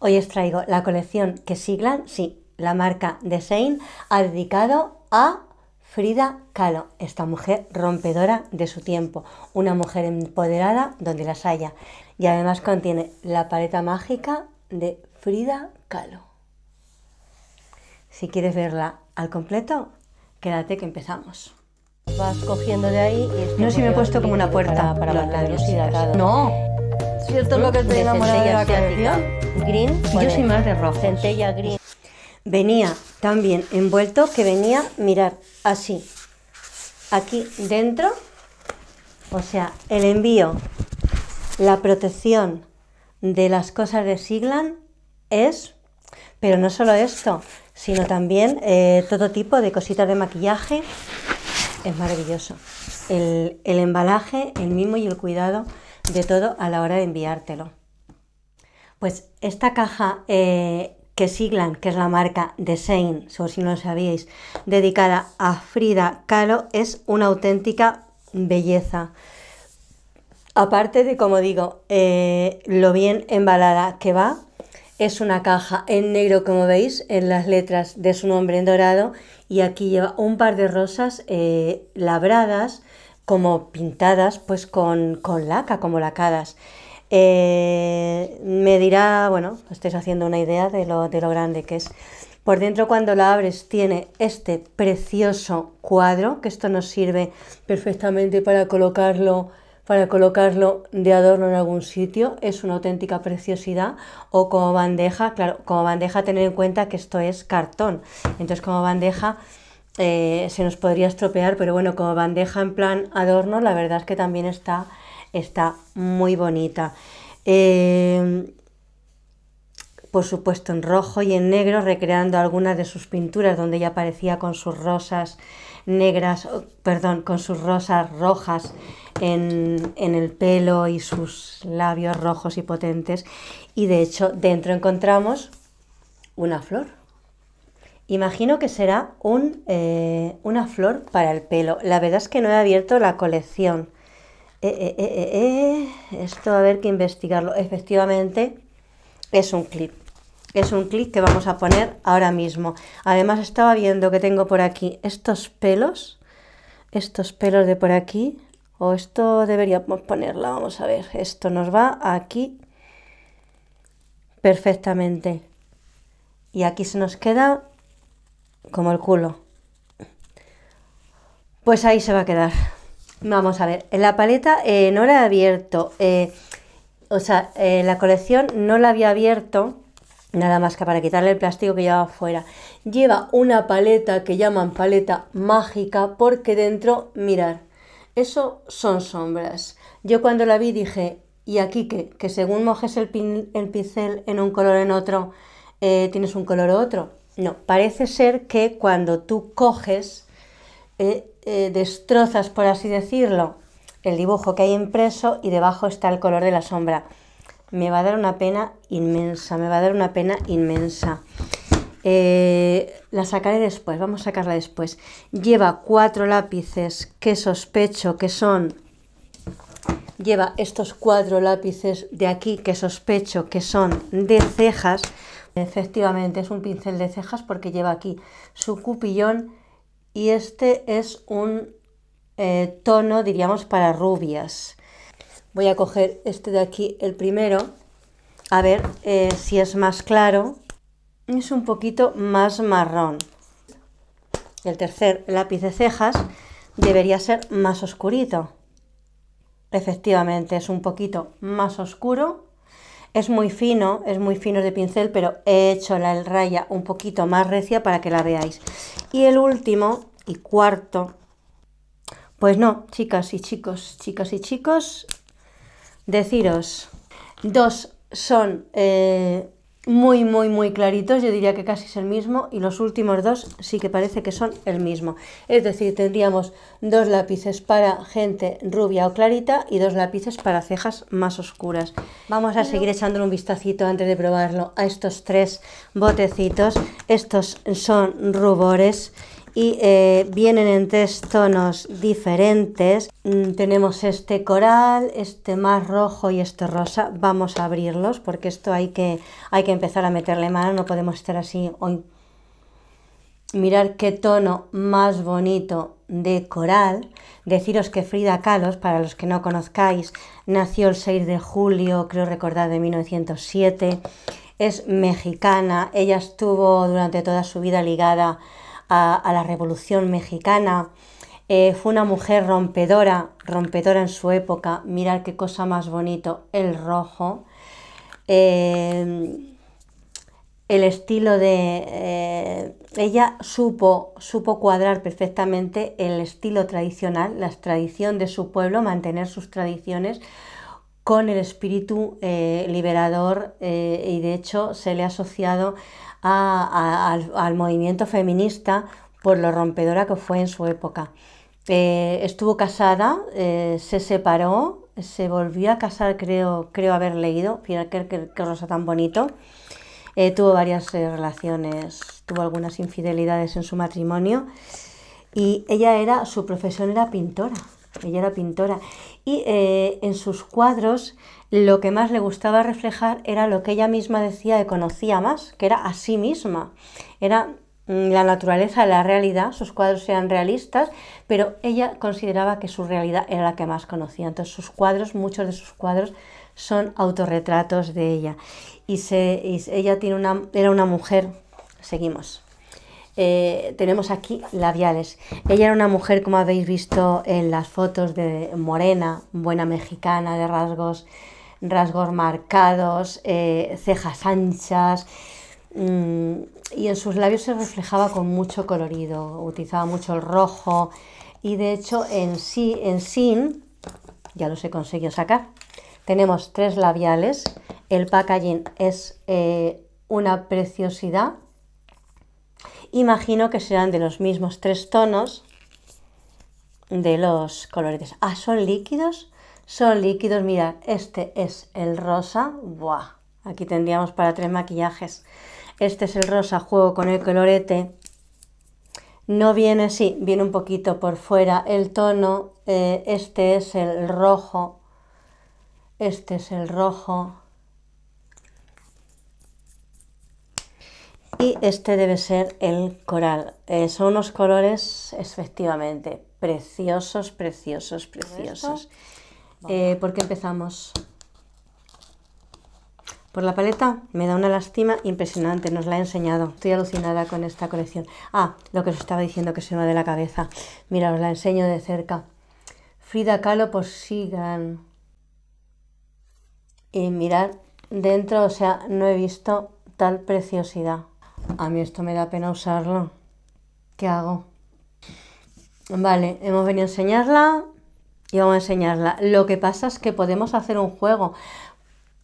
Hoy os traigo la colección que Siglan, sí, la marca de Sein, ha dedicado a Frida Kahlo, esta mujer rompedora de su tiempo, una mujer empoderada donde las haya. Y además contiene la paleta mágica de Frida Kahlo. Si quieres verla al completo, quédate que empezamos vas cogiendo de ahí. Y no, si me he puesto como una puerta para, para no, cierto lo que de la Green. Yo soy más de rojo. Centella green. Venía también envuelto que venía, mirar así, aquí dentro. O sea, el envío, la protección de las cosas de Siglan es, pero no solo esto, sino también eh, todo tipo de cositas de maquillaje. Es maravilloso. El, el embalaje, el mimo y el cuidado de todo a la hora de enviártelo. Pues esta caja eh, que siglan, que es la marca de Sein, o si no lo sabíais, dedicada a Frida Kahlo, es una auténtica belleza. Aparte de, como digo, eh, lo bien embalada que va, es una caja en negro, como veis, en las letras de su nombre en dorado, y aquí lleva un par de rosas eh, labradas como pintadas, pues con, laca, como lacadas. Eh, me dirá, bueno, estáis haciendo una idea de lo, de lo grande que es. Por dentro cuando la abres tiene este precioso cuadro, que esto nos sirve perfectamente para colocarlo para colocarlo de adorno en algún sitio, es una auténtica preciosidad, o como bandeja, claro, como bandeja tener en cuenta que esto es cartón, entonces como bandeja eh, se nos podría estropear, pero bueno, como bandeja en plan adorno, la verdad es que también está, está muy bonita. Eh, por supuesto en rojo y en negro, recreando algunas de sus pinturas donde ella aparecía con sus rosas negras, oh, perdón, con sus rosas rojas en, en, el pelo y sus labios rojos y potentes. Y de hecho dentro encontramos una flor. Imagino que será un, eh, una flor para el pelo. La verdad es que no he abierto la colección. Eh, eh, esto a ver que investigarlo. Efectivamente, es un clip. Es un clip que vamos a poner ahora mismo. Además, estaba viendo que tengo por aquí estos pelos. Estos pelos de por aquí. O esto deberíamos ponerla. Vamos a ver. Esto nos va aquí perfectamente. Y aquí se nos queda como el culo. Pues ahí se va a quedar. Vamos a ver, la paleta eh, no la he abierto, eh, o sea, eh, la colección no la había abierto nada más que para quitarle el plástico que llevaba fuera. Lleva una paleta que llaman paleta mágica porque dentro, mirar, eso son sombras. Yo cuando la vi dije, y aquí que, según mojes el, pincel en un color en otro, tienes un color o otro. No, parece ser que cuando tú coges, eh, eh, destrozas, por así decirlo, el dibujo que hay impreso y debajo está el color de la sombra. Me va a dar una pena inmensa, me va a dar una pena inmensa. Eh, la sacaré después, vamos a sacarla después. Lleva cuatro lápices que sospecho que son... Lleva estos cuatro lápices de aquí que sospecho que son de cejas. Efectivamente, es un pincel de cejas porque lleva aquí su cupillón y este es un eh, tono, diríamos, para rubias. Voy a coger este de aquí, el primero, a ver eh, si es más claro. Es un poquito más marrón. El tercer lápiz de cejas debería ser más oscurito. Efectivamente, es un poquito más oscuro es muy fino, es muy fino de pincel, pero he hecho la raya un poquito más recia para que la veáis. Y el último y cuarto, pues no, chicas y chicos, chicas y chicos, deciros, dos son eh, muy, muy, muy claritos, yo diría que casi es el mismo, y los últimos dos sí que parece que son el mismo. Es decir, tendríamos dos lápices para gente rubia o clarita y dos lápices para cejas más oscuras. Vamos a seguir echándole un vistacito antes de probarlo a estos tres botecitos. Estos son rubores y eh, vienen en tres tonos diferentes. Mm, tenemos este coral, este más rojo y este rosa. Vamos a abrirlos porque esto hay que, hay que empezar a meterle mano, no podemos estar así hoy. Mirar qué tono más bonito de coral. Deciros que Frida Kahlo, para los que no conozcáis, nació el 6 de julio, creo recordar, de 1907. Es mexicana. Ella estuvo durante toda su vida ligada a, la Revolución Mexicana. Eh, fue una mujer rompedora, rompedora en su época. Mirad qué cosa más bonito, el rojo. Eh, el estilo de... Eh, ella supo, supo cuadrar perfectamente el estilo tradicional, la tradición de su pueblo, mantener sus tradiciones con el espíritu liberador y de hecho se le ha asociado al, movimiento feminista por lo rompedora que fue en su época. Eh, estuvo casada, eh, se separó, se volvió a casar, creo, creo haber leído, fíjate que, rosa tan bonito. Eh, tuvo varias relaciones, tuvo algunas infidelidades en su matrimonio y ella era, su profesión era pintora ella era pintora, y eh, en sus cuadros lo que más le gustaba reflejar era lo que ella misma decía que conocía más, que era a sí misma. Era mm, la naturaleza de la realidad, sus cuadros eran realistas, pero ella consideraba que su realidad era la que más conocía. Entonces sus cuadros, muchos de sus cuadros son autorretratos de ella. Y, se, ella tiene una, era una mujer, seguimos. Eh, tenemos aquí labiales. Ella era una mujer, como habéis visto en las fotos, de morena, buena mexicana, de rasgos, rasgos marcados, eh, cejas anchas, mm, y en sus labios se reflejaba con mucho colorido, utilizaba mucho el rojo, y de hecho en sí, en sí ya los he conseguido sacar, tenemos tres labiales, el packaging es eh, una preciosidad, imagino que serán de los mismos tres tonos de los coloretes, Ah, son líquidos. Son líquidos, mira, este es el rosa. Buah, aquí tendríamos para tres maquillajes. Este es el rosa, juego con el colorete. No viene, sí, viene un poquito por fuera el tono. Eh, este es el rojo. Este es el rojo. Y este debe ser el coral. Eh, son unos colores, efectivamente, preciosos, preciosos, preciosos. Eh, ¿Por qué empezamos? Por la paleta me da una lástima impresionante, nos la he enseñado. Estoy alucinada con esta colección. Ah, lo que os estaba diciendo que se me va de la cabeza. Mira, os la enseño de cerca. Frida Kahlo Sigan Y mirad, dentro, o sea, no he visto tal preciosidad. A mí esto me da pena usarlo. ¿Qué hago? Vale, hemos venido a enseñarla y vamos a enseñarla. Lo que pasa es que podemos hacer un juego.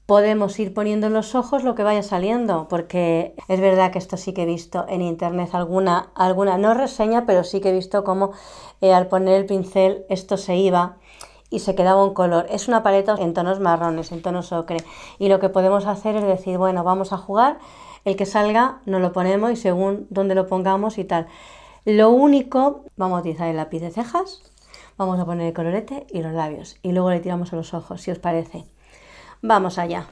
Podemos ir poniendo en los ojos lo que vaya saliendo, porque es verdad que esto sí que he visto en internet alguna, alguna no reseña, pero sí que he visto cómo eh, al poner el pincel esto se iba y se quedaba un color. Es una paleta en tonos marrones, en tonos ocre. Y lo que podemos hacer es decir, bueno, vamos a jugar el que salga no lo ponemos y según dónde lo pongamos y tal. Lo único, vamos a utilizar el lápiz de cejas, vamos a poner el colorete y los labios y luego le tiramos a los ojos, si os parece. Vamos allá.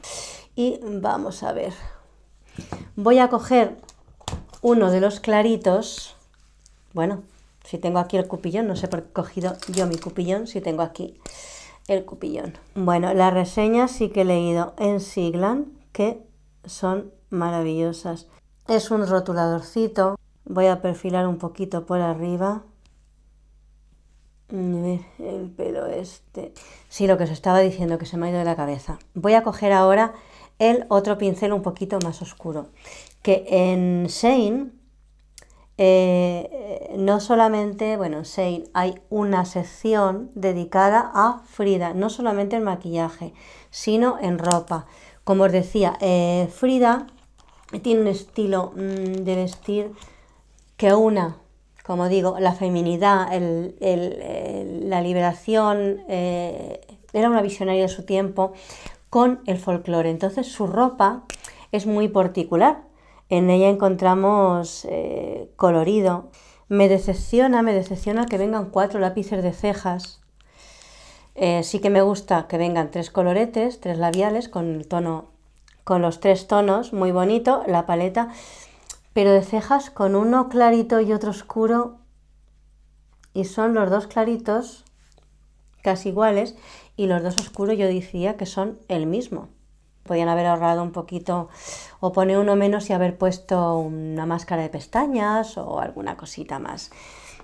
Y vamos a ver. Voy a coger uno de los claritos. Bueno, si tengo aquí el cupillón, no sé por qué he cogido yo mi cupillón, si tengo aquí el cupillón. Bueno, la reseña sí que he leído en Siglan que son maravillosas. Es un rotuladorcito. Voy a perfilar un poquito por arriba. el pelo este. Sí, lo que os estaba diciendo, que se me ha ido de la cabeza. Voy a coger ahora el otro pincel un poquito más oscuro. Que en Shane eh, no solamente, bueno, en Shane hay una sección dedicada a Frida, no solamente en maquillaje, sino en ropa. Como os decía, eh, Frida tiene un estilo mm, de vestir que una, como digo, la feminidad, eh, la liberación, eh, era una visionaria de su tiempo, con el folclore. Entonces su ropa es muy particular. En ella encontramos eh, colorido. Me decepciona, me decepciona que vengan cuatro lápices de cejas. sí que me gusta que vengan tres coloretes, tres labiales con el tono con los tres tonos, muy bonito la paleta, pero de cejas con uno clarito y otro oscuro, y son los dos claritos casi iguales, y los dos oscuros yo decía que son el mismo. Podían haber ahorrado un poquito o poner uno menos y haber puesto una máscara de pestañas o alguna cosita más.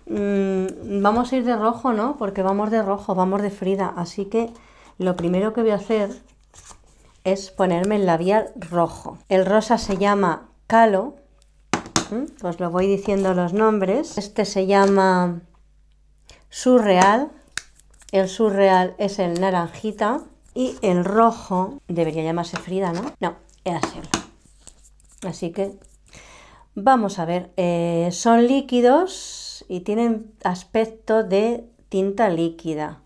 Mm, vamos a ir de rojo, ¿no? Porque vamos de rojo, vamos de Frida. Así que lo primero que voy a hacer es ponerme el labial rojo. El rosa se llama Calo, os lo voy diciendo los nombres. Este se llama Surreal, el Surreal es el naranjita y el rojo debería llamarse Frida, ¿no? No, era así Así que vamos a ver, eh, son líquidos y tienen aspecto de tinta líquida.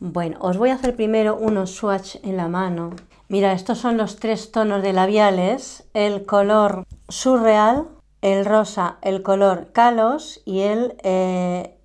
Bueno, os voy a hacer primero unos swatch en la mano Mira, estos son los tres tonos de labiales, el color surreal, el rosa, el color calos y el eh,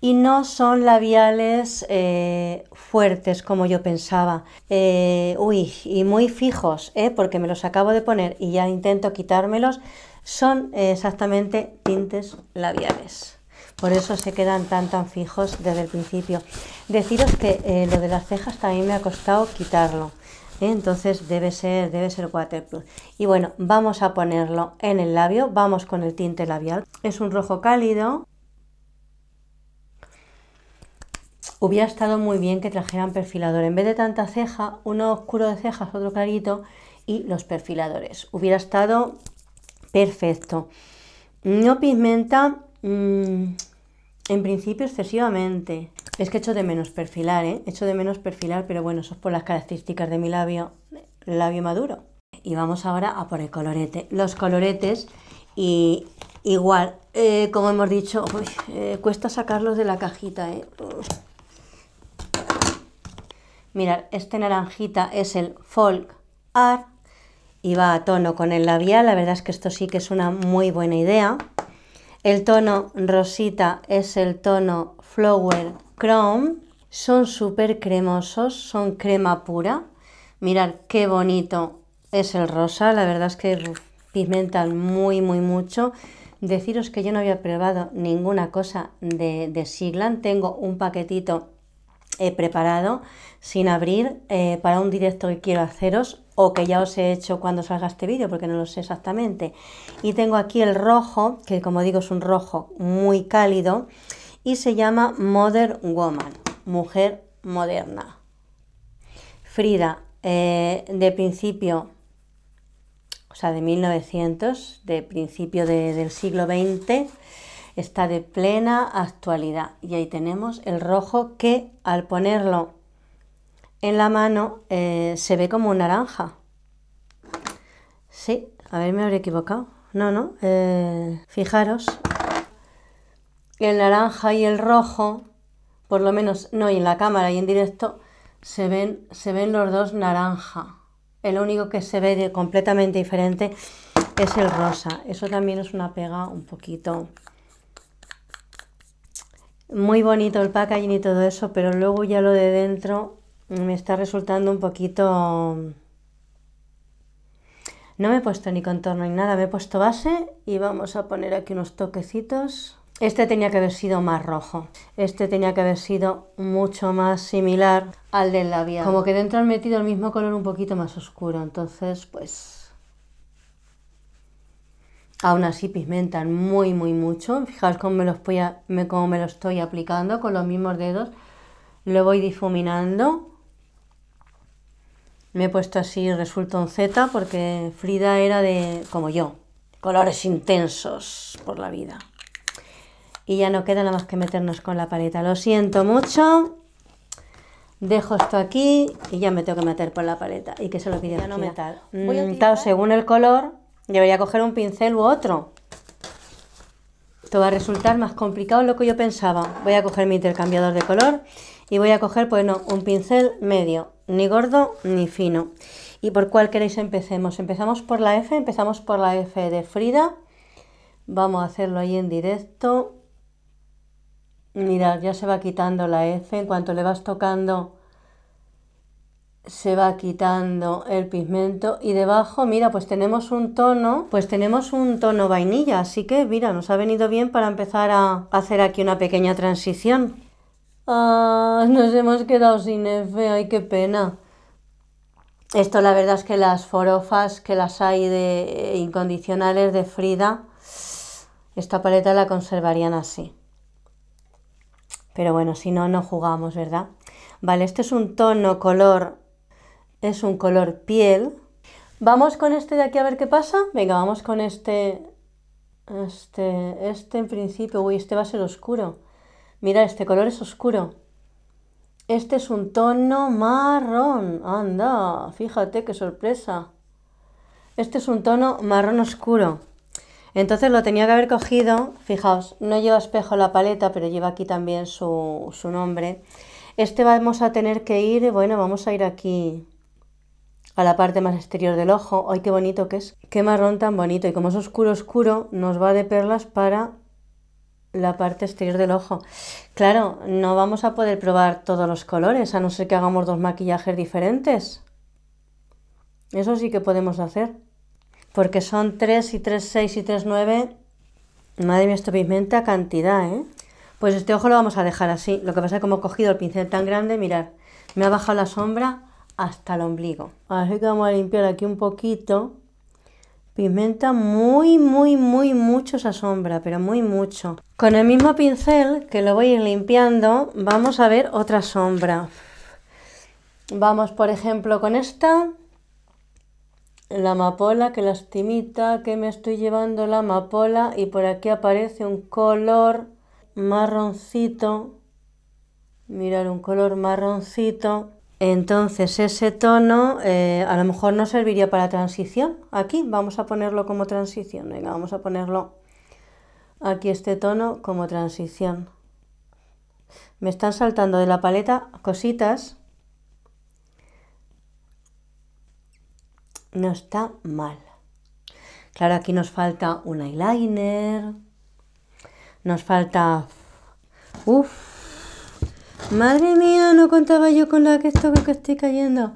Y no son labiales eh, fuertes como yo pensaba. Eh, uy, y muy fijos, eh, porque me los acabo de poner y ya intento quitármelos. Son exactamente tintes labiales por eso se quedan tan tan fijos desde el principio. Deciros que eh, lo de las cejas también me ha costado quitarlo, ¿eh? entonces debe ser, debe ser waterproof. Y bueno, vamos a ponerlo en el labio, vamos con el tinte labial. Es un rojo cálido. Hubiera estado muy bien que trajeran perfilador. En vez de tanta ceja, uno oscuro de cejas, otro clarito y los perfiladores. Hubiera estado perfecto. No pigmenta... Mm, en principio, excesivamente. Es que echo de menos perfilar, ¿eh? Echo de menos perfilar, pero bueno, eso es por las características de mi labio, labio maduro. Y vamos ahora a por el colorete. Los coloretes, y igual, eh, como hemos dicho, eh, cuesta sacarlos de la cajita, ¿eh? Mirad, este naranjita es el Folk Art y va a tono con el labial. La verdad es que esto sí que es una muy buena idea. El tono rosita es el tono Flower Chrome. Son súper cremosos, son crema pura. Mirad qué bonito es el rosa, la verdad es que pigmentan muy, muy mucho. Deciros que yo no había probado ninguna cosa de, de Siglan. Tengo un paquetito eh, preparado sin abrir eh, para un directo que quiero haceros o que ya os he hecho cuando salga este vídeo porque no lo sé exactamente. Y tengo aquí el rojo, que como digo es un rojo muy cálido y se llama Modern Woman, mujer moderna. Frida, eh, de principio, o sea, de 1900, de principio del siglo XX, está de plena actualidad. Y ahí tenemos el rojo que al ponerlo en la mano eh, se ve como naranja. Sí, a ver, me habré equivocado. No, no, eh, fijaros, el naranja y el rojo, por lo menos, no, y en la cámara y en directo, se ven, se ven los dos naranja. El único que se ve completamente diferente es el rosa. Eso también es una pega un poquito... Muy bonito el packaging y todo eso, pero luego ya lo de dentro me está resultando un poquito... No me he puesto ni contorno ni nada, me he puesto base y vamos a poner aquí unos toquecitos. Este tenía que haber sido más rojo, este tenía que haber sido mucho más similar al del labial. Como que dentro han metido el mismo color un poquito más oscuro, entonces pues... Aún así pigmentan muy muy mucho, fijaos cómo me, los cómo me lo estoy aplicando con los mismos dedos, lo voy difuminando me he puesto así resulta un Z porque Frida era de, como yo, colores intensos por la vida. Y ya no queda nada más que meternos con la paleta. Lo siento mucho. Dejo esto aquí y ya me tengo que meter por la paleta. Y que se lo pide no metal. Mm, Voy a según el color, debería coger un pincel u otro. Esto va a resultar más complicado de lo que yo pensaba. Voy a coger mi intercambiador de color y voy a coger, pues un pincel medio, ni gordo ni fino. ¿Y por cuál queréis empecemos? Empezamos por la F, empezamos por la F de Frida. Vamos a hacerlo ahí en directo. Mirad, ya se va quitando la F, en cuanto le vas tocando se va quitando el pigmento y debajo, mira, pues tenemos un tono, pues tenemos un tono vainilla, así que mira, nos ha venido bien para empezar a hacer aquí una pequeña transición. Ah, nos hemos quedado sin F, ay, qué pena. Esto la verdad es que las forofas que las hay de eh, incondicionales de Frida, esta paleta la conservarían así. Pero bueno, si no, no jugamos, ¿verdad? Vale, este es un tono color, es un color piel. Vamos con este de aquí a ver qué pasa. Venga, vamos con este, este, este en principio. Uy, este va a ser oscuro. Mira, este color es oscuro. Este es un tono marrón. Anda, fíjate qué sorpresa. Este es un tono marrón oscuro. Entonces lo tenía que haber cogido, fijaos, no lleva espejo la paleta, pero lleva aquí también su, su nombre. Este vamos a tener que ir, bueno, vamos a ir aquí a la parte más exterior del ojo. ¡Ay, qué bonito que es! ¡Qué marrón tan bonito! Y como es oscuro, oscuro, nos va de perlas para la parte exterior del ojo. Claro, no vamos a poder probar todos los colores, a no ser que hagamos dos maquillajes diferentes. Eso sí que podemos hacer. Porque son 3 y 3, 6 y 3, 9. Madre mía, esto pigmenta cantidad, ¿eh? Pues este ojo lo vamos a dejar así. Lo que pasa es que como he cogido el pincel tan grande, mirar me ha bajado la sombra hasta el ombligo. Así que vamos a limpiar aquí un poquito. Pigmenta muy, muy, muy mucho esa sombra, pero muy mucho. Con el mismo pincel que lo voy a ir limpiando, vamos a ver otra sombra. Vamos, por ejemplo, con esta, la amapola, que lastimita, que me estoy llevando la amapola y por aquí aparece un color marroncito. Mirar un color marroncito entonces ese tono eh, a lo mejor no serviría para transición. Aquí vamos a ponerlo como transición. Venga, vamos a ponerlo aquí este tono como transición. Me están saltando de la paleta cositas. No está mal. Claro, aquí nos falta un eyeliner. Nos falta... Uf, Madre mía, no contaba yo con la que que estoy cayendo.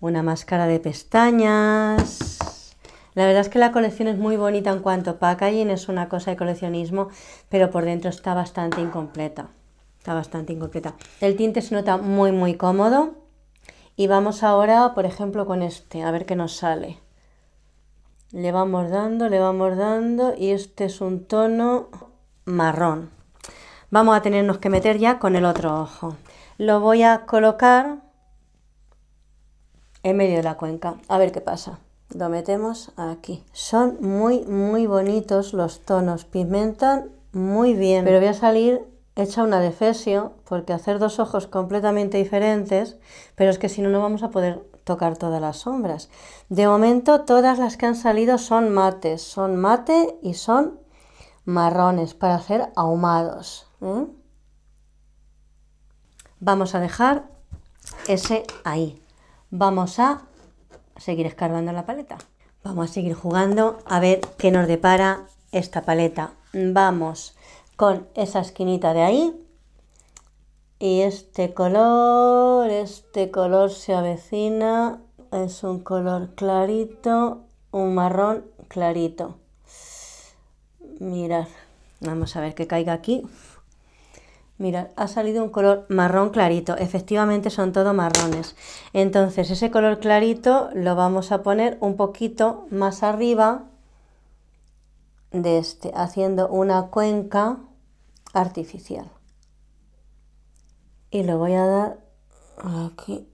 Una máscara de pestañas. La verdad es que la colección es muy bonita en cuanto a packaging, es una cosa de coleccionismo, pero por dentro está bastante incompleta. Está bastante incompleta. El tinte se nota muy muy cómodo. Y vamos ahora, por ejemplo, con este, a ver qué nos sale. Le vamos dando, le vamos dando y este es un tono marrón vamos a tenernos que meter ya con el otro ojo. Lo voy a colocar en medio de la cuenca, a ver qué pasa. Lo metemos aquí. Son muy, muy bonitos los tonos, pigmentan muy bien, pero voy a salir hecha una defesio, porque hacer dos ojos completamente diferentes, pero es que si no, no vamos a poder tocar todas las sombras. De momento, todas las que han salido son mates, son mate y son marrones para hacer ahumados. ¿Mm? Vamos a dejar ese ahí. Vamos a seguir escarbando la paleta. Vamos a seguir jugando a ver qué nos depara esta paleta. Vamos con esa esquinita de ahí. Y este color, este color se avecina. Es un color clarito, un marrón clarito. Mirad, vamos a ver qué caiga aquí. Mira, ha salido un color marrón clarito. Efectivamente son todos marrones. Entonces ese color clarito lo vamos a poner un poquito más arriba de este, haciendo una cuenca artificial. Y lo voy a dar aquí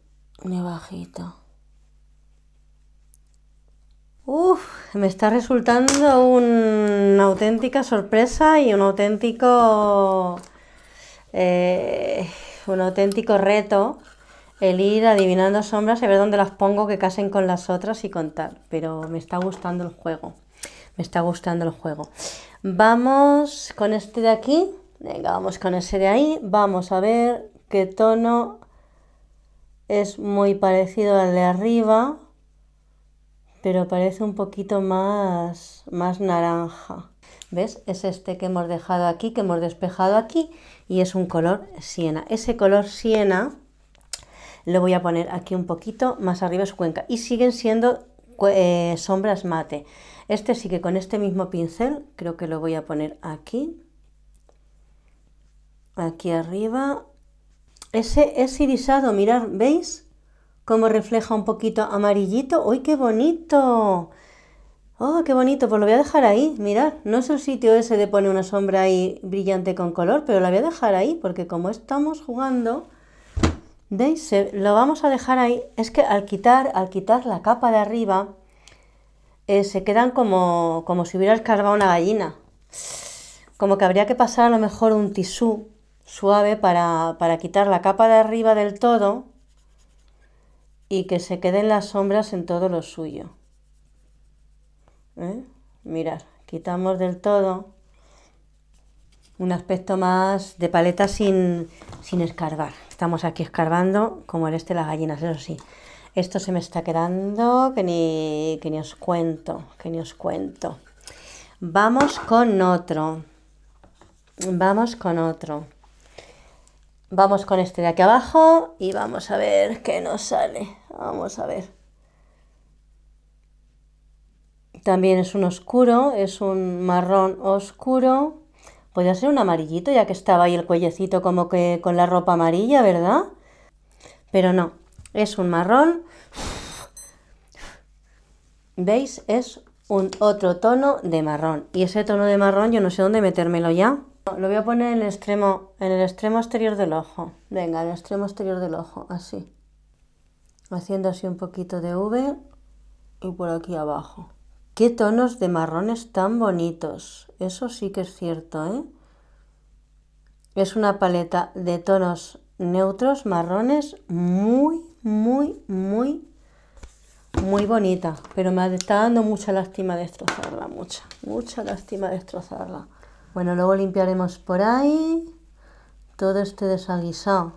bajito. Uf, me está resultando una auténtica sorpresa y un auténtico eh, un auténtico reto el ir adivinando sombras y ver dónde las pongo que casen con las otras y contar. Pero me está gustando el juego. Me está gustando el juego. Vamos con este de aquí. Venga, vamos con ese de ahí. Vamos a ver qué tono es muy parecido al de arriba, pero parece un poquito más, más naranja. ¿Ves? Es este que hemos dejado aquí, que hemos despejado aquí y es un color siena. Ese color siena lo voy a poner aquí un poquito más arriba su cuenca y siguen siendo eh, sombras mate. Este sí que con este mismo pincel creo que lo voy a poner aquí, aquí arriba. Ese es irisado, mirar ¿veis? cómo refleja un poquito amarillito. ¡Uy, qué bonito! Oh, qué bonito, pues lo voy a dejar ahí. Mirad, no es el sitio ese de poner una sombra ahí brillante con color, pero la voy a dejar ahí porque como estamos jugando, ¿veis? Lo vamos a dejar ahí. Es que al quitar, al quitar la capa de arriba, eh, se quedan como, como si hubiera escarbado una gallina. Como que habría que pasar a lo mejor un tisú suave para quitar la capa de arriba del todo y que se queden las sombras en todo lo suyo. ¿eh? Mirad, quitamos del todo un aspecto más de paleta sin, sin escarbar. Estamos aquí escarbando como el este las gallinas, eso sí. Esto se me está quedando que ni, que ni os cuento, que ni os cuento. Vamos con otro. Vamos con otro. Vamos con este de aquí abajo y vamos a ver qué nos sale. Vamos a ver. También es un oscuro, es un marrón oscuro. Podría ser un amarillito, ya que estaba ahí el cuellecito como que con la ropa amarilla, ¿verdad? Pero no, es un marrón. ¿Veis? Es un otro tono de marrón. Y ese tono de marrón yo no sé dónde metérmelo ya. Lo voy a poner en el extremo, en el extremo exterior del ojo. Venga, en el extremo exterior del ojo, así. Haciendo así un poquito de V y por aquí abajo. Qué tonos de marrones tan bonitos. Eso sí que es cierto, ¿eh? Es una paleta de tonos neutros marrones muy, muy, muy, muy bonita. Pero me está dando mucha lástima destrozarla, mucha, mucha lástima destrozarla. Bueno, luego limpiaremos por ahí todo este desaguisado.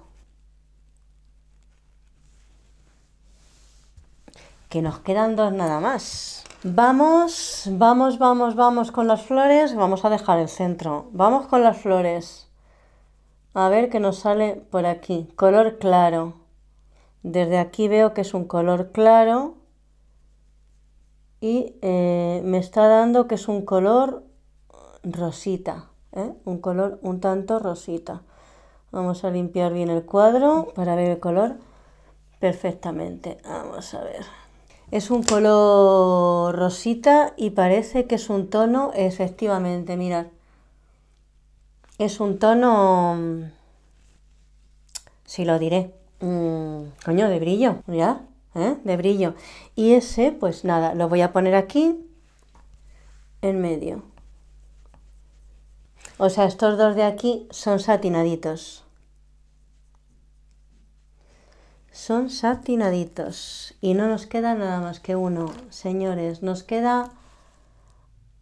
que nos quedan dos nada más. Vamos, vamos, vamos, vamos con las flores. Vamos a dejar el centro. Vamos con las flores. A ver qué nos sale por aquí. Color claro. Desde aquí veo que es un color claro. Y eh, me está dando que es un color rosita. ¿eh? Un color un tanto rosita. Vamos a limpiar bien el cuadro para ver el color perfectamente. Vamos a ver. Es un color rosita y parece que es un tono, efectivamente, mirad. Es un tono, mm, si lo diré, mm, coño, de brillo, ya, ¿eh? de brillo. Y ese, pues nada, lo voy a poner aquí, en medio. O sea, estos dos de aquí son satinaditos. son satinaditos. Y no nos queda nada más que uno, señores. Nos queda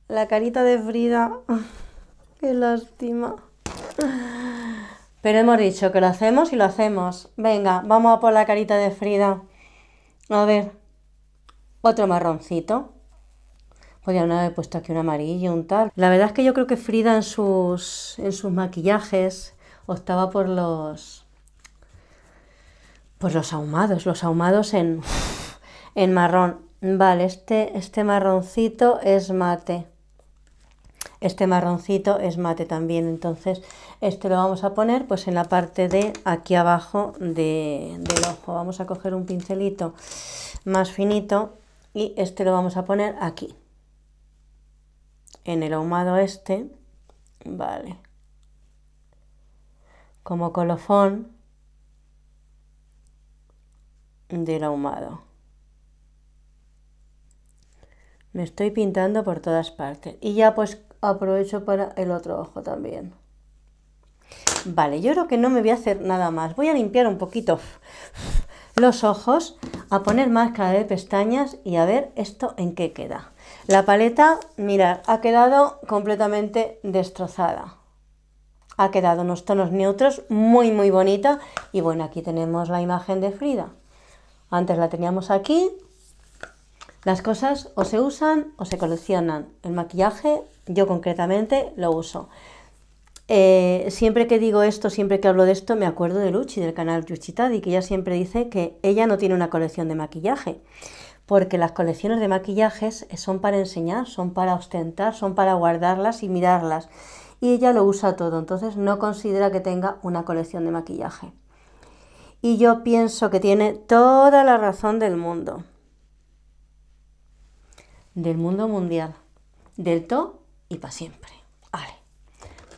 la carita de Frida. Qué lástima. Pero hemos dicho que lo hacemos y lo hacemos. Venga, vamos a por la carita de Frida. A ver, otro marroncito. Podría no haber puesto aquí un amarillo, un tal. La verdad es que yo creo que Frida en sus, en sus maquillajes optaba por los, pues los ahumados, los ahumados en, marrón. Vale, este, este marroncito es mate. Este marroncito es mate también, entonces este lo vamos a poner pues en la parte de aquí abajo de, del ojo. Vamos a coger un pincelito más finito y este lo vamos a poner aquí, en el ahumado este, vale, como colofón del ahumado. Me estoy pintando por todas partes. Y ya pues aprovecho para el otro ojo también. Vale, yo creo que no me voy a hacer nada más. Voy a limpiar un poquito los ojos, a poner máscara de pestañas y a ver esto en qué queda. La paleta, mirad, ha quedado completamente destrozada. Ha quedado unos tonos neutros, muy muy bonita. Y bueno, aquí tenemos la imagen de Frida. Antes la teníamos aquí. Las cosas o se usan o se coleccionan. El maquillaje, yo concretamente, lo uso. Eh, siempre que digo esto, siempre que hablo de esto, me acuerdo de Luchi, del canal Yuchitadi, que ella siempre dice que ella no tiene una colección de maquillaje, porque las colecciones de maquillajes son para enseñar, son para ostentar, son para guardarlas y mirarlas. Y ella lo usa todo, entonces no considera que tenga una colección de maquillaje y yo pienso que tiene toda la razón del mundo. Del mundo mundial. Del todo y para siempre. Vale.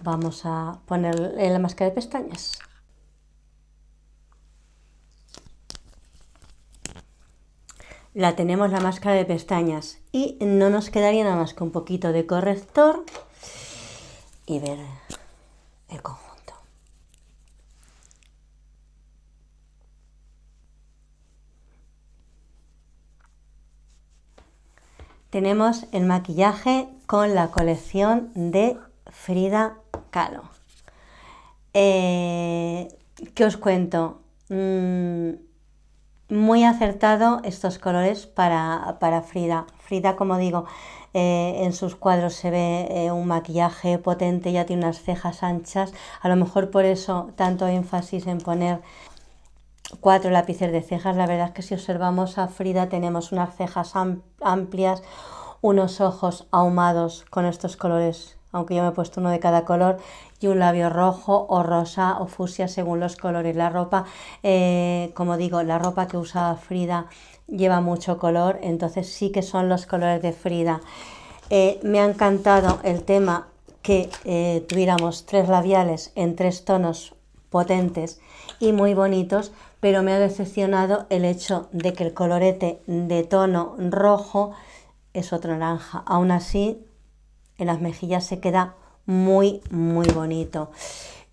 Vamos a ponerle la máscara de pestañas. La tenemos la máscara de pestañas y no nos quedaría nada más que un poquito de corrector y ver el conjunto. tenemos el maquillaje con la colección de Frida Kahlo. Eh, ¿Qué os cuento? Mm, muy acertado estos colores para, Frida. Frida, como digo, eh, en sus cuadros se ve eh, un maquillaje potente, ya tiene unas cejas anchas, a lo mejor por eso tanto énfasis en poner cuatro lápices de cejas. La verdad es que si observamos a Frida tenemos unas cejas amplias, unos ojos ahumados con estos colores, aunque yo me he puesto uno de cada color, y un labio rojo o rosa o fusia según los colores. La ropa, eh, como digo, la ropa que usaba Frida lleva mucho color, entonces sí que son los colores de Frida. Eh, me ha encantado el tema que eh, tuviéramos tres labiales en tres tonos potentes y muy bonitos, pero me ha decepcionado el hecho de que el colorete de tono rojo es otro naranja. Aún así, en las mejillas se queda muy, muy bonito.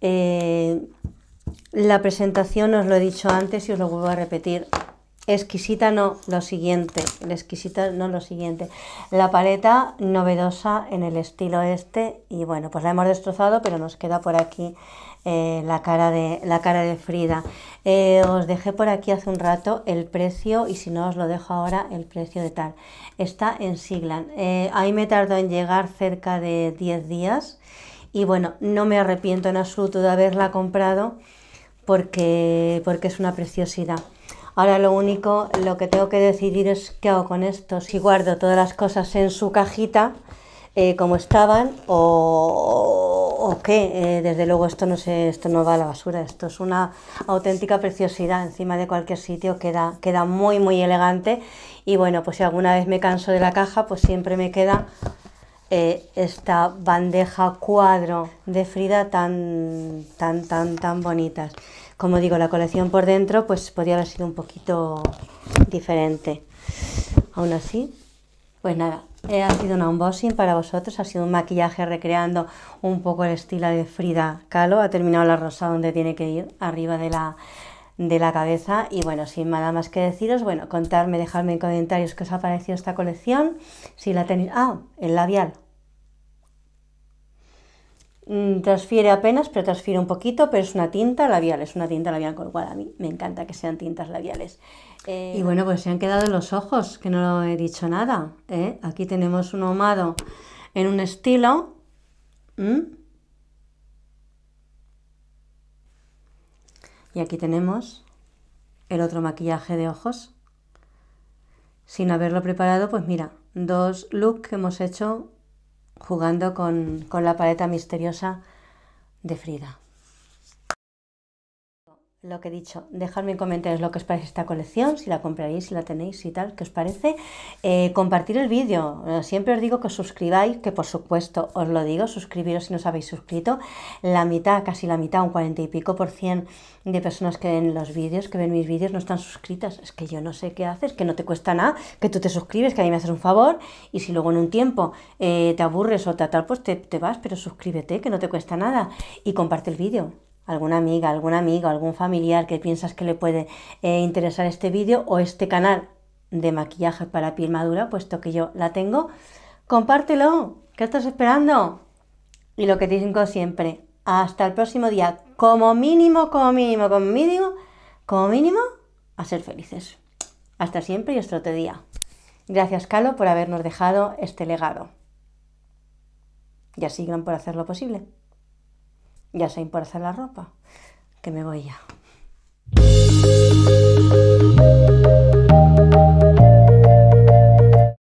Eh, la presentación, os lo he dicho antes y os lo vuelvo a repetir. Exquisita no, lo siguiente. exquisita no, lo siguiente. La paleta novedosa en el estilo este. Y bueno, pues la hemos destrozado, pero nos queda por aquí eh, la, cara de, la cara de Frida. Eh, os dejé por aquí hace un rato el precio y si no os lo dejo ahora el precio de tal. Está en Siglan. Eh, ahí me tardó en llegar cerca de 10 días y bueno, no me arrepiento en absoluto de haberla comprado porque, porque es una preciosidad. Ahora lo único, lo que tengo que decidir es qué hago con esto. Si guardo todas las cosas en su cajita eh, como estaban o, qué. Eh, desde luego esto no, se, esto no va a la basura, esto es una auténtica preciosidad encima de cualquier sitio, queda, queda muy muy elegante y bueno, pues si alguna vez me canso de la caja, pues siempre me queda eh, esta bandeja cuadro de Frida tan, tan, tan, tan bonitas. Como digo, la colección por dentro pues podría haber sido un poquito diferente. Aún así, pues nada, eh, ha sido un unboxing para vosotros, ha sido un maquillaje recreando un poco el estilo de Frida Kahlo, ha terminado la rosa donde tiene que ir, arriba de la, de la cabeza y bueno, sin nada más que deciros, bueno, contarme, dejarme en comentarios qué os ha parecido esta colección, si la tenéis, ah, el labial, Mm, transfiere apenas, pero transfiere un poquito, pero es una tinta labial, es una tinta labial, con cual a mí me encanta que sean tintas labiales. Eh, y bueno, pues se han quedado los ojos, que no he dicho nada. ¿eh? Aquí tenemos un ahumado en un estilo. Y aquí tenemos el otro maquillaje de ojos. Sin haberlo preparado, pues mira, dos looks que hemos hecho jugando con, con la paleta misteriosa de Frida lo que he dicho, dejadme en comentarios lo que os parece esta colección, si la compraréis, si la tenéis y tal, qué os parece. Eh, compartir el vídeo, siempre os digo que os suscribáis, que por supuesto os lo digo, suscribiros si no os habéis suscrito. La mitad, casi la mitad, un cuarenta y pico por cien de personas que ven los vídeos, que ven mis vídeos, no están suscritas. Es que yo no sé qué haces, que no te cuesta nada, que tú te suscribes, que a mí me haces un favor y si luego en un tiempo eh, te aburres o tal, pues te, te vas, pero suscríbete, que no te cuesta nada y comparte el vídeo alguna amiga, algún amigo, algún familiar que piensas que le puede eh, interesar este vídeo o este canal de maquillaje para piel madura, puesto que yo la tengo, compártelo. ¿Qué estás esperando? Y lo que te digo siempre, hasta el próximo día, como mínimo, como mínimo, como mínimo, como mínimo, a ser felices. Hasta siempre y hasta otro día. Gracias, Calo, por habernos dejado este legado. Y así, gran, por lo posible. Ya se por la ropa. Que me voy ya.